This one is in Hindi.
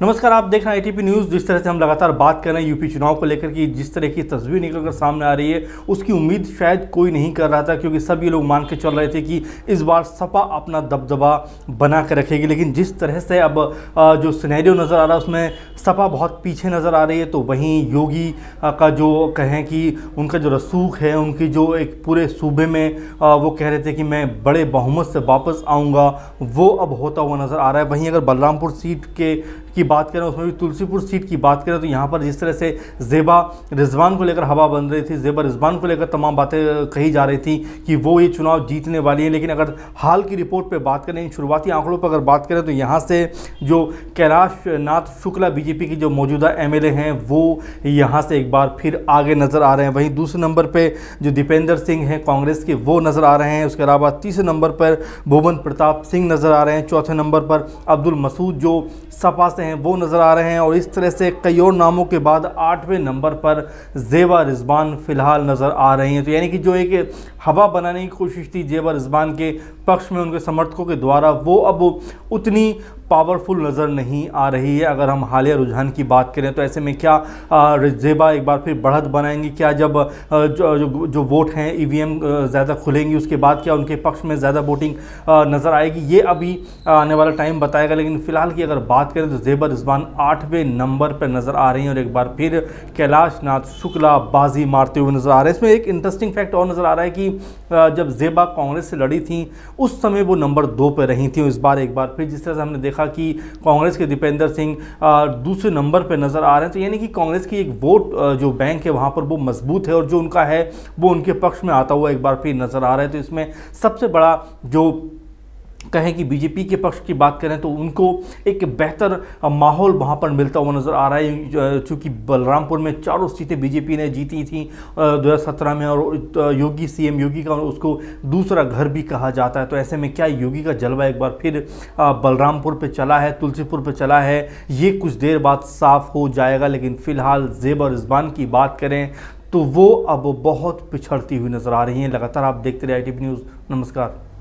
नमस्कार आप देख रहे हैं आई न्यूज़ जिस तरह से हम लगातार बात कर रहे हैं यूपी चुनाव को लेकर कि जिस तरह की तस्वीर निकल कर सामने आ रही है उसकी उम्मीद शायद कोई नहीं कर रहा था क्योंकि सब ये लोग मान के चल रहे थे कि इस बार सपा अपना दबदबा बना कर रखेगी लेकिन जिस तरह से अब जो सिनेरियो नज़र आ रहा है उसमें सपा बहुत पीछे नज़र आ रही है तो वहीं योगी का जो कहें कि उनका जो रसूख है उनकी जो एक पूरे सूबे में वो कह रहे थे कि मैं बड़े बहुमत से वापस आऊँगा वो अब होता हुआ नज़र आ रहा है वहीं अगर बलरामपुर सीट के की बात करें उसमें भी तुलसीपुर सीट की बात करें तो यहाँ पर जिस तरह से जेबा रिजवान को लेकर हवा बन रही थी जेबा रिजवान को लेकर तमाम बातें कही जा रही थी कि वो ये चुनाव जीतने वाली है लेकिन अगर हाल की रिपोर्ट पर बात करें शुरुआती आंकड़ों पर अगर बात करें तो यहाँ से जो कैलाश नाथ शुक्ला बीजेपी की जो मौजूदा एम हैं वो यहाँ से एक बार फिर आगे नज़र आ रहे हैं वहीं दूसरे नंबर पर जो दीपेंद्र सिंह हैं कांग्रेस के वो नज़र आ रहे हैं उसके अलावा तीसरे नंबर पर भुवन प्रताप सिंह नज़र आ रहे हैं चौथे नंबर पर अब्दुल मसूद जो सपा से हैं वो नज़र आ रहे हैं और इस तरह से कई और नामों के बाद आठवें नंबर पर जेवा रिजबान फ़िलहाल नज़र आ रही हैं तो यानी कि जो एक हवा बनाने की कोशिश थी जेवा रिजबान के पक्ष में उनके समर्थकों के द्वारा वो अब उतनी पावरफुल नज़र नहीं आ रही है अगर हम हालिया रुझान की बात करें तो ऐसे में क्या जेबा एक बार फिर बढ़त बनाएंगी क्या जब जो, जो, जो वोट हैं ईवीएम e ज़्यादा खुलेंगी उसके बाद क्या उनके पक्ष में ज़्यादा वोटिंग नज़र आएगी ये अभी आने वाला टाइम बताएगा लेकिन फ़िलहाल की अगर बात करें तो जेबा रिजवान आठवें नंबर पर नज़र आ रही हैं और एक बार फिर कैलाश नाथ शुक्ला बाजी मारते हुए नज़र आ रहे हैं इसमें एक इंटरेस्टिंग फैक्ट और नज़र आ रहा है कि जब जेबा कांग्रेस से लड़ी थी उस समय वो नंबर दो पर रही थी इस बार एक बार फिर जिस तरह से हमने देखा देखा कि कांग्रेस के दीपेंद्र सिंह दूसरे नंबर पर नज़र आ रहे हैं तो यानी कि कांग्रेस की एक वोट जो बैंक है वहां पर वो मजबूत है और जो उनका है वो उनके पक्ष में आता हुआ एक बार फिर नज़र आ रहा है तो इसमें सबसे बड़ा जो कहें कि बीजेपी के पक्ष की बात करें तो उनको एक बेहतर माहौल वहाँ पर मिलता हुआ नज़र आ रहा है चूँकि बलरामपुर में चारों सीटें बीजेपी ने जीती थी 2017 में और योगी सीएम योगी का उसको दूसरा घर भी कहा जाता है तो ऐसे में क्या योगी का जलवा एक बार फिर बलरामपुर पर चला है तुलसीपुर पर चला है ये कुछ देर बाद साफ हो जाएगा लेकिन फ़िलहाल जेब और रिजबान की बात करें तो वो अब बहुत पिछड़ती हुई नज़र आ रही हैं लगातार आप देखते रहे आई न्यूज़ नमस्कार